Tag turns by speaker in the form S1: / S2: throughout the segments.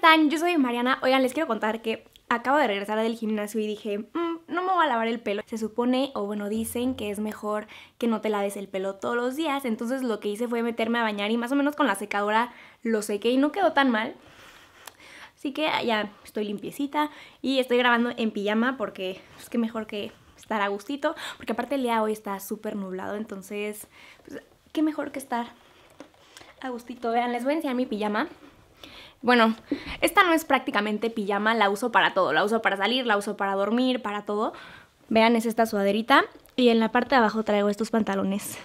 S1: están? Yo soy Mariana. Oigan, les quiero contar que acabo de regresar del gimnasio y dije, mm, no me voy a lavar el pelo. Se supone, o bueno, dicen que es mejor que no te laves el pelo todos los días. Entonces lo que hice fue meterme a bañar y más o menos con la secadora lo sequé y no quedó tan mal. Así que ya estoy limpiecita y estoy grabando en pijama porque es que mejor que estar a gustito. Porque aparte el día hoy está súper nublado, entonces pues, qué mejor que estar a gustito. Vean, les voy a enseñar mi pijama. Bueno, esta no es prácticamente pijama, la uso para todo. La uso para salir, la uso para dormir, para todo. Vean, es esta sudaderita. Y en la parte de abajo traigo estos pantalones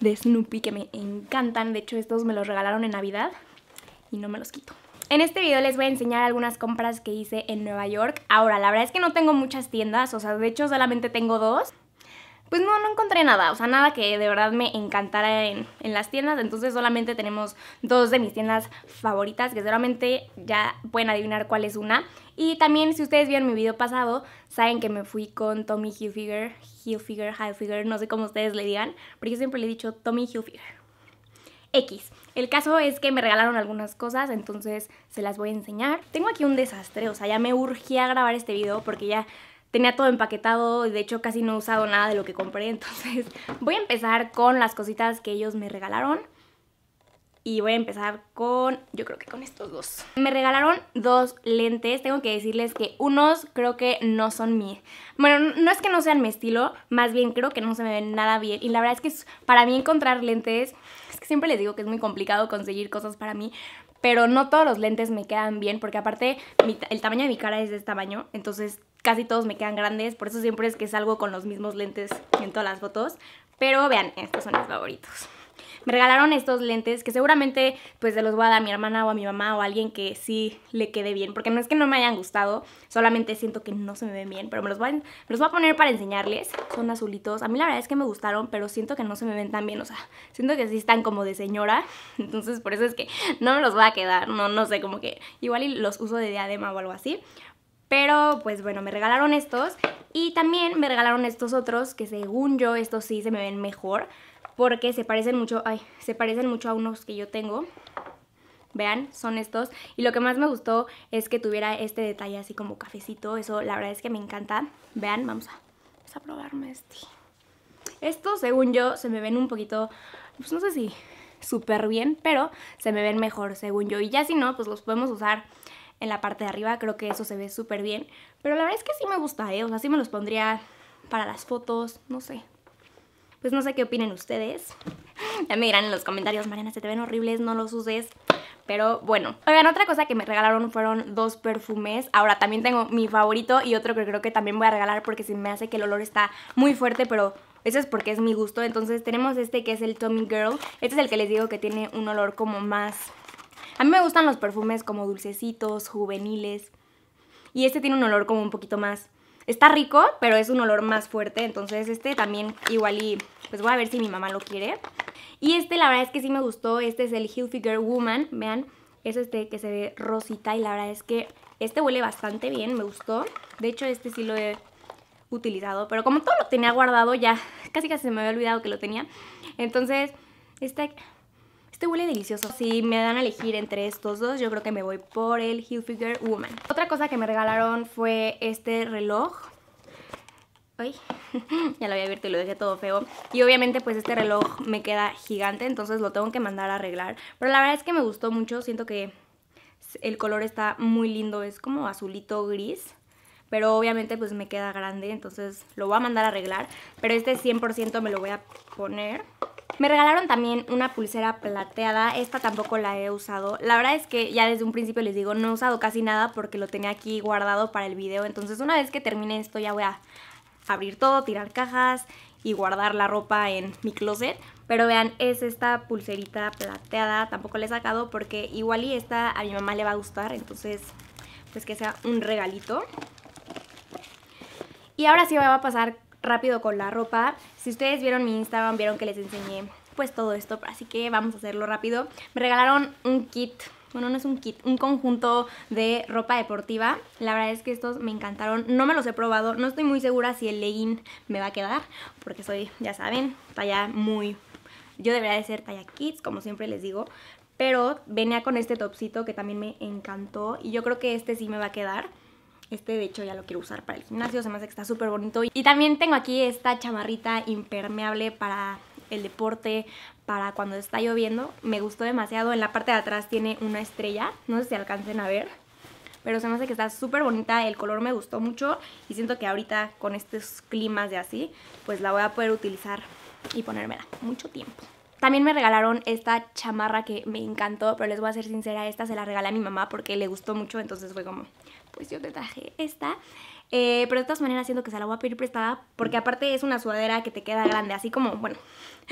S1: de Snoopy que me encantan. De hecho, estos me los regalaron en Navidad y no me los quito. En este video les voy a enseñar algunas compras que hice en Nueva York. Ahora, la verdad es que no tengo muchas tiendas, o sea, de hecho solamente tengo dos pues no, no encontré nada, o sea, nada que de verdad me encantara en, las tiendas, entonces solamente tenemos dos de mis tiendas favoritas, que seguramente ya pueden adivinar cuál es una. Y también si ustedes vieron mi video pasado, saben que me fui con Tommy Hilfiger, Hilfiger, Hilfiger, no sé cómo ustedes le digan, pero yo siempre le he dicho Tommy Hilfiger. X. El caso es que me regalaron algunas cosas, entonces se las voy a enseñar. Tengo aquí un desastre, o sea, ya me urgía grabar este video porque ya tenía todo empaquetado y de hecho casi no he usado nada de lo que compré. Entonces voy a empezar con las cositas que ellos me regalaron. Y voy a empezar con, yo creo que con estos dos. Me regalaron dos lentes. Tengo que decirles que unos creo que no son mi... Bueno, no es que no sean mi estilo, más bien creo que no se me ven nada bien. Y la verdad es que para mí encontrar lentes, es que siempre les digo que es muy complicado conseguir cosas para mí. Pero no todos los lentes me quedan bien porque aparte el tamaño de mi cara es de este tamaño. Entonces casi todos me quedan grandes, por eso siempre es que salgo con los mismos lentes en todas las fotos. Pero vean, estos son mis favoritos. Me regalaron estos lentes que seguramente pues se los voy a dar a mi hermana o a mi mamá o a alguien que sí le quede bien. Porque no es que no me hayan gustado, solamente siento que no se me ven bien. Pero me los, voy a, los voy a poner para enseñarles. Son azulitos. A mí la verdad es que me gustaron, pero siento que no se me ven tan bien. O sea, siento que sí están como de señora. Entonces por eso es que no me los va a quedar. No, no sé, como que igual los uso de diadema o algo así. Pero pues bueno, me regalaron estos y también me regalaron estos otros que según yo estos sí se me ven mejor porque se parecen mucho, ay, se parecen mucho a unos que yo tengo. Vean, son estos. Y lo que más me gustó es que tuviera este detalle así como cafecito. Eso la verdad es que me encanta. Vean, vamos a, vamos a probarme este. Estos, según yo, se me ven un poquito, pues no sé si súper bien, pero se me ven mejor, según yo. Y ya si no, pues los podemos usar en la parte de arriba, creo que eso se ve súper bien. Pero la verdad es que sí me gusta, ¿eh? O sea, sí me los pondría para las fotos, no sé. Pues no sé qué opinen ustedes. Ya me dirán en los comentarios, Mariana, se te ven horribles, no los uses. Pero bueno, oigan, otra cosa que me regalaron fueron dos perfumes. Ahora también tengo mi favorito y otro que creo que también voy a regalar porque se me hace que el olor está muy fuerte, pero eso es porque es mi gusto. Entonces tenemos este que es el Tommy Girl. Este es el que les digo que tiene un olor como más a mí me gustan los perfumes como dulcecitos, juveniles. Y este tiene un olor como un poquito más... Está rico, pero es un olor más fuerte. Entonces este también igual y... Pues voy a ver si mi mamá lo quiere. Y este la verdad es que sí me gustó. Este es el Hilfiger Woman. Vean, es este que se ve rosita y la verdad es que este huele bastante bien. Me gustó. De hecho este sí lo he utilizado. Pero como todo lo tenía guardado ya casi casi se me había olvidado que lo tenía. Entonces... Este este huele delicioso. Si me dan a elegir entre estos dos, yo creo que me voy por el Hilfiger Woman. Otra cosa que me regalaron fue este reloj. Ay, ya lo había abierto y lo dejé todo feo. Y obviamente pues este reloj me queda gigante, entonces lo tengo que mandar a arreglar. Pero la verdad es que me gustó mucho, siento que el color está muy lindo, es como azulito gris. Pero obviamente pues me queda grande, entonces lo voy a mandar a arreglar. Pero este 100% me lo voy a poner. Me regalaron también una pulsera plateada, esta tampoco la he usado. La verdad es que ya desde un principio les digo, no he usado casi nada porque lo tenía aquí guardado para el video. Entonces una vez que termine esto ya voy a abrir todo, tirar cajas y guardar la ropa en mi closet. Pero vean, es esta pulserita plateada, tampoco la he sacado porque igual y esta a mi mamá le va a gustar, entonces pues que sea un regalito. Y ahora sí me va a pasar rápido con la ropa. Si ustedes vieron mi Instagram, vieron que les enseñé pues todo esto, así que vamos a hacerlo rápido. Me regalaron un kit bueno, no es un kit, un conjunto de ropa deportiva. La verdad es que estos me encantaron, no me los he probado, no estoy muy segura si el legging me va a quedar, porque soy, ya saben, talla muy... Yo debería de ser talla kits, como siempre les digo, pero venía con este topsito que también me encantó y yo creo que este sí me va a quedar. Este de hecho ya lo quiero usar para el gimnasio, se me hace que está súper bonito. Y también tengo aquí esta chamarrita impermeable para el deporte, para cuando está lloviendo. Me gustó demasiado. En la parte de atrás tiene una estrella, no sé si alcancen a ver. Pero se me hace que está súper bonita, el color me gustó mucho y siento que ahorita con estos climas de así, pues la voy a poder utilizar y ponérmela mucho tiempo. También me regalaron esta chamarra que me encantó, pero les voy a ser sincera, esta se la regalé a mi mamá porque le gustó mucho, entonces fue como, pues yo te traje esta eh, pero de todas maneras siento que se la voy a pedir prestada porque aparte es una sudadera que te queda grande, así como, bueno,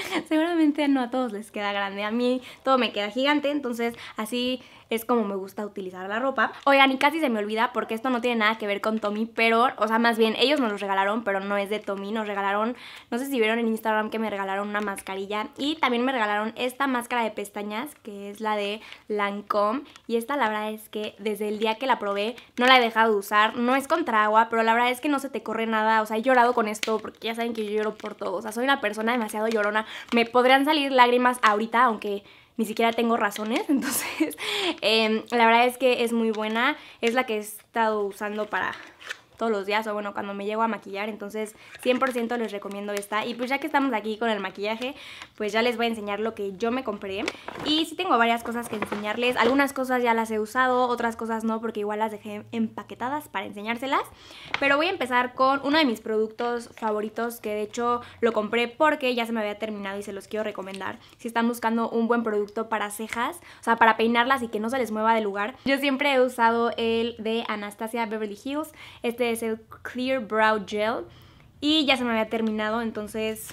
S1: seguramente no a todos les queda grande, a mí todo me queda gigante, entonces así es como me gusta utilizar la ropa. Oigan, y casi se me olvida porque esto no tiene nada que ver con Tommy, pero, o sea, más bien ellos nos los regalaron, pero no es de Tommy, nos regalaron, no sé si vieron en Instagram que me regalaron una mascarilla y también me regalaron esta máscara de pestañas que es la de Lancome y esta la verdad es que desde el día que la probé no la he dejado de usar, no es contra agua, pero la verdad es que no se te corre nada. O sea, he llorado con esto porque ya saben que yo lloro por todo. O sea, soy una persona demasiado llorona. Me podrían salir lágrimas ahorita, aunque ni siquiera tengo razones. Entonces, em, la verdad es que es muy buena. Es la que he estado usando para todos los días o bueno, cuando me llego a maquillar, entonces 100% les recomiendo esta. Y pues ya que estamos aquí con el maquillaje, pues ya les voy a enseñar lo que yo me compré. Y sí tengo varias cosas que enseñarles, algunas cosas ya las he usado, otras cosas no, porque igual las dejé empaquetadas para enseñárselas. Pero voy a empezar con uno de mis productos favoritos, que de hecho lo compré porque ya se me había terminado y se los quiero recomendar. Si están buscando un buen producto para cejas, o sea, para peinarlas y que no se les mueva de lugar, yo siempre he usado el de Anastasia Beverly Hills, este es el Clear Brow Gel y ya se me había terminado, entonces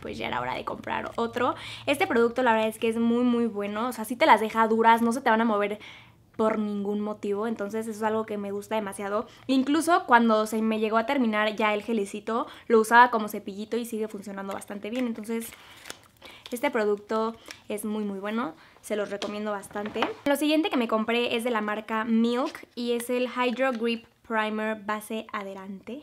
S1: pues ya era hora de comprar otro. Este producto la verdad es que es muy muy bueno, o sea, si te las deja duras, no se te van a mover por ningún motivo, entonces eso es algo que me gusta demasiado. Incluso cuando se me llegó a terminar ya el gelicito, lo usaba como cepillito y sigue funcionando bastante bien, entonces este producto es muy muy bueno, se los recomiendo bastante. Lo siguiente que me compré es de la marca Milk y es el Hydro Grip primer base adelante.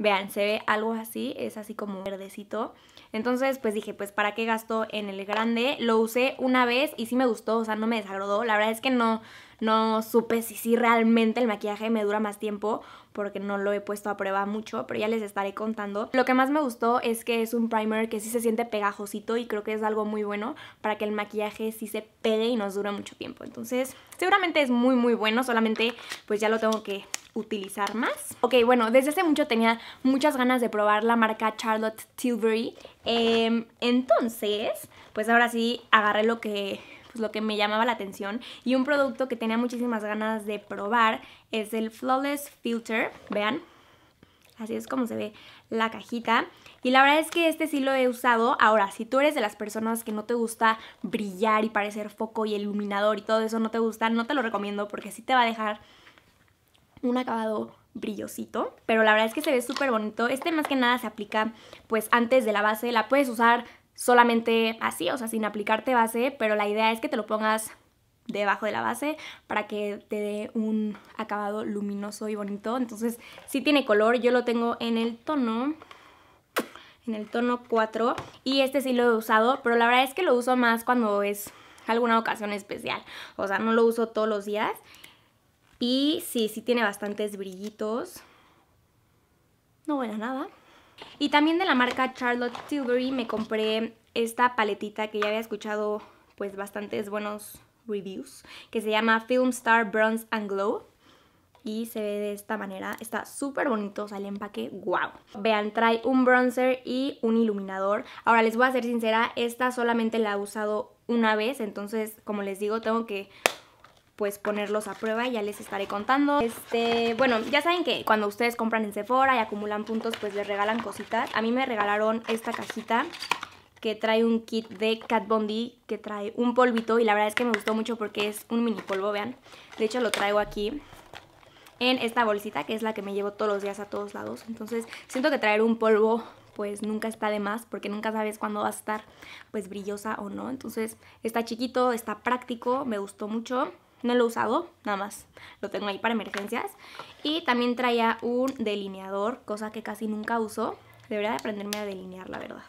S1: Vean, se ve algo así, es así como verdecito. Entonces, pues dije, pues ¿para qué gasto en el grande? Lo usé una vez y sí me gustó, o sea, no me desagradó. La verdad es que no, no supe si realmente el maquillaje me dura más tiempo porque no lo he puesto a prueba mucho, pero ya les estaré contando. Lo que más me gustó es que es un primer que sí se siente pegajosito y creo que es algo muy bueno para que el maquillaje sí se pegue y nos dure mucho tiempo. Entonces, seguramente es muy muy bueno, solamente pues ya lo tengo que utilizar más. Ok, bueno, desde hace mucho tenía muchas ganas de probar la marca Charlotte Tilbury. Em, entonces, pues ahora sí agarré lo que pues lo que me llamaba la atención y un producto que tenía muchísimas ganas de probar es el Flawless Filter, vean, así es como se ve la cajita y la verdad es que este sí lo he usado. Ahora, si tú eres de las personas que no te gusta brillar y parecer foco y iluminador y todo eso no te gusta, no te lo recomiendo porque sí te va a dejar un acabado brillosito, pero la verdad es que se ve súper bonito. Este más que nada se aplica pues antes de la base, la puedes usar solamente así, o sea, sin aplicarte base, pero la idea es que te lo pongas debajo de la base para que te dé un acabado luminoso y bonito. Entonces sí tiene color, yo lo tengo en el tono en el tono 4 y este sí lo he usado, pero la verdad es que lo uso más cuando es alguna ocasión especial, o sea, no lo uso todos los días y sí, sí tiene bastantes brillitos. No buena nada. Y también de la marca Charlotte Tilbury me compré esta paletita que ya había escuchado pues bastantes buenos reviews, que se llama Film Star Bronze and Glow. Y se ve de esta manera, está súper bonito, o el empaque, wow. Vean, trae un bronzer y un iluminador. Ahora, les voy a ser sincera, esta solamente la he usado una vez, entonces, como les digo, tengo que pues ponerlos a prueba y ya les estaré contando. Este, bueno, ya saben que cuando ustedes compran en Sephora y acumulan puntos, pues les regalan cositas. A mí me regalaron esta cajita que trae un kit de Cat Bondi, que trae un polvito y la verdad es que me gustó mucho porque es un mini polvo, vean. De hecho lo traigo aquí en esta bolsita que es la que me llevo todos los días a todos lados. Entonces siento que traer un polvo pues nunca está de más porque nunca sabes cuándo va a estar pues brillosa o no. Entonces está chiquito, está práctico, me gustó mucho. No lo he usado, nada más lo tengo ahí para emergencias. Y también traía un delineador, cosa que casi nunca uso. Debería aprenderme a delinear, la verdad.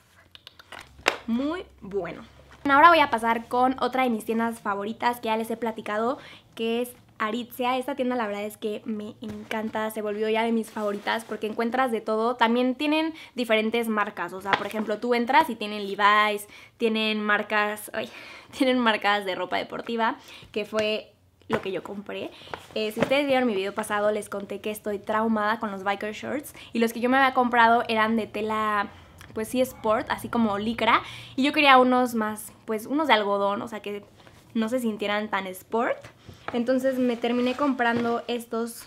S1: Muy bueno. Ahora voy a pasar con otra de mis tiendas favoritas que ya les he platicado, que es Aritzia. Esta tienda la verdad es que me encanta, se volvió ya de mis favoritas porque encuentras de todo. También tienen diferentes marcas, o sea, por ejemplo, tú entras y tienen Levi's, tienen marcas, tienen marcas de ropa deportiva, que fue lo que yo compré. Eh, si ustedes vieron mi video pasado, les conté que estoy traumada con los biker shorts y los que yo me había comprado eran de tela pues sí sport, así como licra, y yo quería unos más, pues unos de algodón, o sea que no se sintieran tan sport. Entonces me terminé comprando estos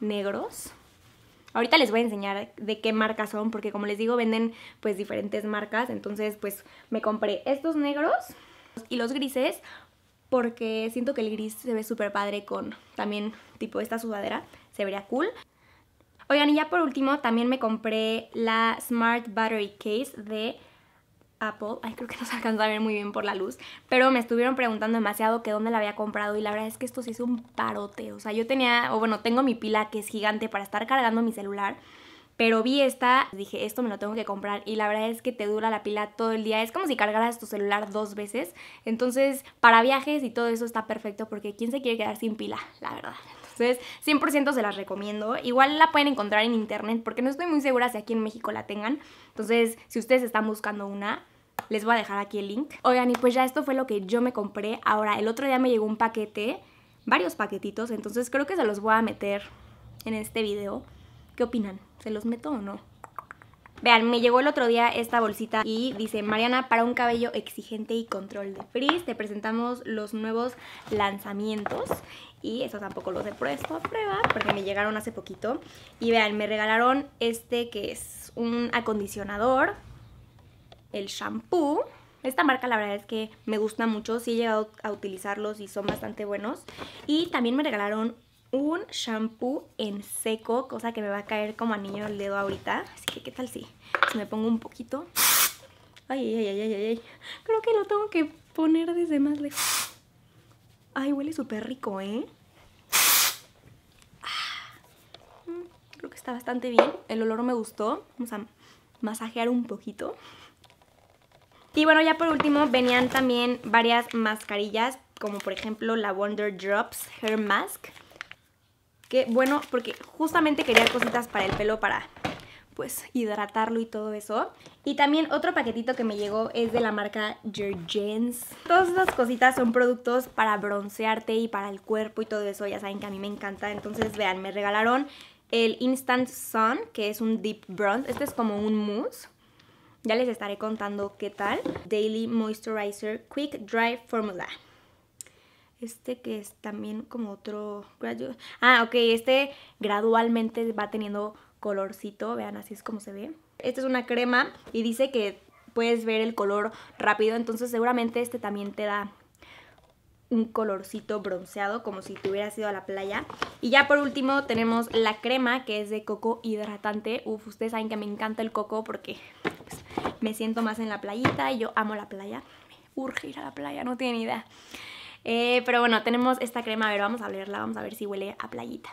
S1: negros. Ahorita les voy a enseñar de qué marca son, porque como les digo, venden pues diferentes marcas. Entonces pues me compré estos negros y los grises porque siento que el gris se ve súper padre con también tipo esta sudadera, se vería cool. Oigan, y ya por último también me compré la Smart Battery Case de Apple. Ay, creo que no se alcanza a ver muy bien por la luz, pero me estuvieron preguntando demasiado que dónde la había comprado y la verdad es que esto sí es un parote. O sea, yo tenía, o bueno, tengo mi pila que es gigante para estar cargando mi celular, pero vi esta, dije, esto me lo tengo que comprar y la verdad es que te dura la pila todo el día, es como si cargaras tu celular dos veces, entonces para viajes y todo eso está perfecto porque ¿quién se quiere quedar sin pila? La verdad. Entonces, 100% se las recomiendo. Igual la pueden encontrar en internet porque no estoy muy segura si aquí en México la tengan. Entonces, si ustedes están buscando una, les voy a dejar aquí el link. Oigan, y pues ya esto fue lo que yo me compré. Ahora, el otro día me llegó un paquete, varios paquetitos, entonces creo que se los voy a meter en este video. ¿Qué opinan? ¿Se los meto o no? Vean, me llegó el otro día esta bolsita y dice Mariana, para un cabello exigente y control de frizz, te presentamos los nuevos lanzamientos y eso tampoco los he puesto a prueba porque me llegaron hace poquito y vean, me regalaron este que es un acondicionador, el shampoo esta marca la verdad es que me gusta mucho, sí he llegado a utilizarlos y son bastante buenos. Y también me regalaron un shampoo en seco, cosa que me va a caer como anillo el dedo ahorita. Así que, ¿qué tal si, si me pongo un poquito? Ay, ay, ay, ay, ay, Creo que lo tengo que poner desde más lejos. Ay, huele súper rico, ¿eh? Ah, mm, creo que está bastante bien. El olor me gustó. Vamos a masajear un poquito. Y bueno, ya por último venían también varias mascarillas, como por ejemplo la Wonder Drops Hair Mask. Que bueno, porque justamente quería cositas para el pelo para pues hidratarlo y todo eso. Y también otro paquetito que me llegó es de la marca Jergens. Todas las cositas son productos para broncearte y para el cuerpo y todo eso. Ya saben que a mí me encanta. Entonces, vean, me regalaron el Instant Sun, que es un deep bronze. Este es como un mousse. Ya les estaré contando qué tal. Daily Moisturizer Quick Dry Formula. Este que es también como otro... Ah, ok, este gradualmente va teniendo colorcito, vean, así es como se ve. Esta es una crema y dice que puedes ver el color rápido, entonces seguramente este también te da un colorcito bronceado como si te hubieras ido a la playa. Y ya por último tenemos la crema que es de coco hidratante. Uf, ustedes saben que me encanta el coco porque pues, me siento más en la playita y yo amo la playa. Me urge ir a la playa, no tiene idea. Eh, pero bueno, tenemos esta crema, a ver, vamos a olerla, vamos a ver si huele a playita.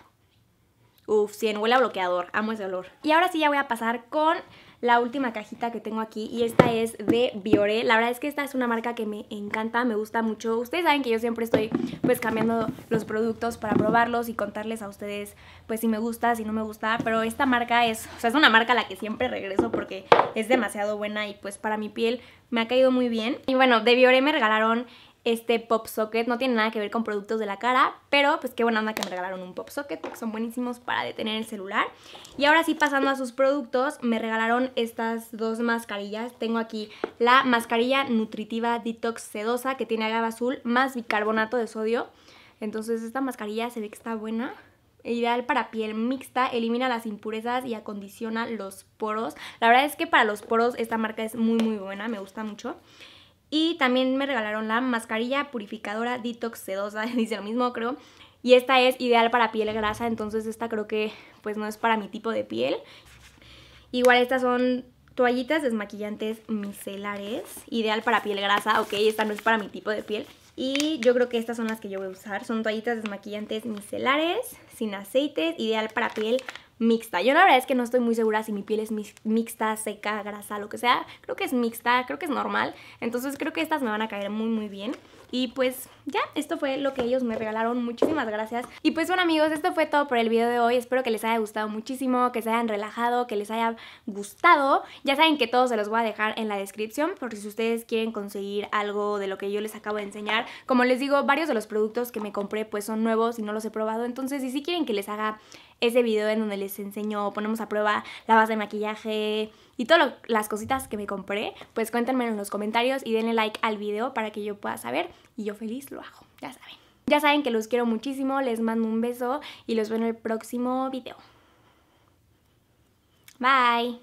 S1: Uf, 100, huele a bloqueador, amo ese olor. Y ahora sí ya voy a pasar con la última cajita que tengo aquí y esta es de Biore. La verdad es que esta es una marca que me encanta, me gusta mucho. Ustedes saben que yo siempre estoy pues cambiando los productos para probarlos y contarles a ustedes pues si me gusta, si no me gusta. Pero esta marca es, o sea, es una marca a la que siempre regreso porque es demasiado buena y pues para mi piel me ha caído muy bien. Y bueno, de Biore me regalaron este pop socket, no tiene nada que ver con productos de la cara, pero pues qué buena onda que me regalaron un pop socket son buenísimos para detener el celular. Y ahora sí pasando a sus productos, me regalaron estas dos mascarillas. Tengo aquí la mascarilla nutritiva detox sedosa que tiene agave azul más bicarbonato de sodio. Entonces esta mascarilla se ve que está buena. Ideal para piel mixta, elimina las impurezas y acondiciona los poros. La verdad es que para los poros esta marca es muy muy buena, me gusta mucho. Y también me regalaron la mascarilla purificadora detox sedosa, dice lo mismo creo. Y esta es ideal para piel grasa, entonces esta creo que pues no es para mi tipo de piel. Igual estas son toallitas desmaquillantes micelares, ideal para piel grasa, ok, esta no es para mi tipo de piel. Y yo creo que estas son las que yo voy a usar, son toallitas desmaquillantes micelares, sin aceites, ideal para piel mixta. Yo la verdad es que no estoy muy segura si mi piel es mixta, seca, grasa, lo que sea. Creo que es mixta, creo que es normal. Entonces creo que estas me van a caer muy muy bien. Y pues ya, esto fue lo que ellos me regalaron. Muchísimas gracias. Y pues bueno amigos, esto fue todo por el video de hoy. Espero que les haya gustado muchísimo, que se hayan relajado, que les haya gustado. Ya saben que todos se los voy a dejar en la descripción porque si ustedes quieren conseguir algo de lo que yo les acabo de enseñar, como les digo, varios de los productos que me compré pues son nuevos y no los he probado. Entonces, si quieren que les haga ese video en donde les enseño, ponemos a prueba la base de maquillaje, y todas las cositas que me compré, pues cuéntenmelo en los comentarios y denle like al video para que yo pueda saber y yo feliz lo hago, ya saben. Ya saben que los quiero muchísimo, les mando un beso y los veo en el próximo video. Bye.